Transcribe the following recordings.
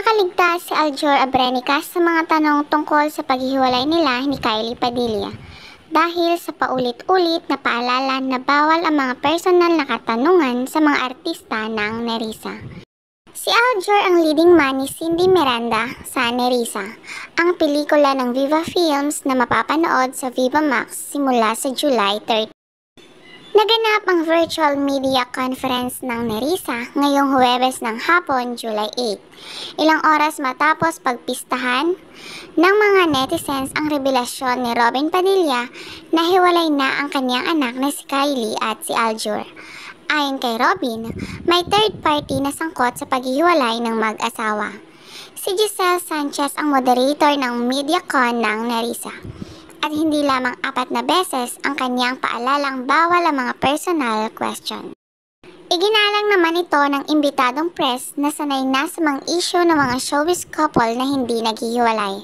Nakaligtas si Aljor Abrenicas sa mga tanong tungkol sa paghihiwalay nila ni Kylie Padilla dahil sa paulit-ulit na paalala na bawal ang mga personal na katanungan sa mga artista ng Nerisa. Si Aljor ang leading man ni Cindy Miranda sa Nerisa, ang pelikula ng Viva Films na mapapanood sa Viva Max simula sa July 30. Naganap ang virtual media conference ng NERISA ngayong Huwebes ng hapon, July 8. Ilang oras matapos pagpistahan ng mga netizens ang revelasyon ni Robin Padilla na hiwalay na ang kanyang anak na si Kylie at si Aljur. Ayon kay Robin, may third party na sangkot sa paghihiwalay ng mag-asawa. Si Giselle Sanchez ang moderator ng MediaCon ng NERISA at hindi lamang apat na beses ang kanyang paalalang bawal ang mga personal question. Iginalang naman ito ng imbitadong press na sanay na sa mga issue ng mga showbiz couple na hindi naghihiwalay.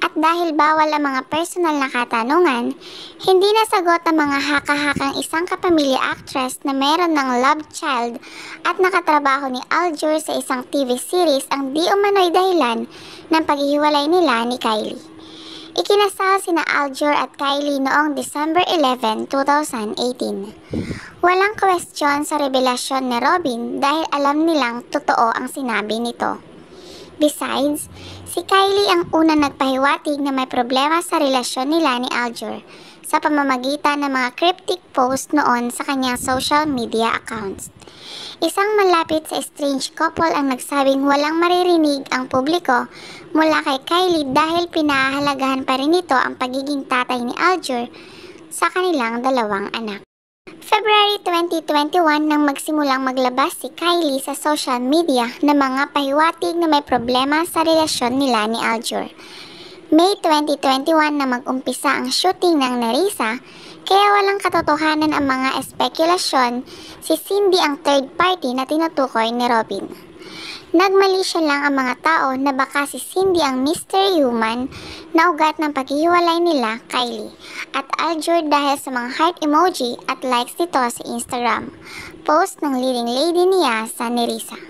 At dahil bawal ang mga personal na katanungan, hindi nasagot ang mga haka-hakang isang kapamilya actress na meron ng love child at nakatrabaho ni Aljur sa isang TV series ang di umano'y dahilan ng paghihiwalay nila ni Kylie. Ikinasal sina Alger at Kylie noong December 11, 2018. Walang question sa revelasyon ni Robin dahil alam nilang totoo ang sinabi nito. Besides, si Kylie ang una nagpahiwatig na may problema sa relasyon nila ni Alger sa pamamagitan ng mga cryptic post noon sa kanyang social media accounts. Isang malapit sa strange couple ang nagsabing walang maririnig ang publiko mula kay Kylie dahil pinahahalagahan pa rin nito ang pagiging tatay ni Alger sa kanilang dalawang anak. February 2021 nang magsimulang maglabas si Kylie sa social media ng mga pahiwatig na may problema sa relasyon nila ni Aljur. May 2021 na magumpisa ang shooting ng Narisa, kaya walang katotohanan ang mga espekulasyon si Cindy ang third party na tinutukoy ni Robin. Nagmali siya lang ang mga tao na baka si Cindy ang Mr. Human na ugat ng paghihiwalay nila Kylie at Aljur dahil sa mga heart emoji at likes nito sa Instagram. Post ng leading lady niya sa Nerissa.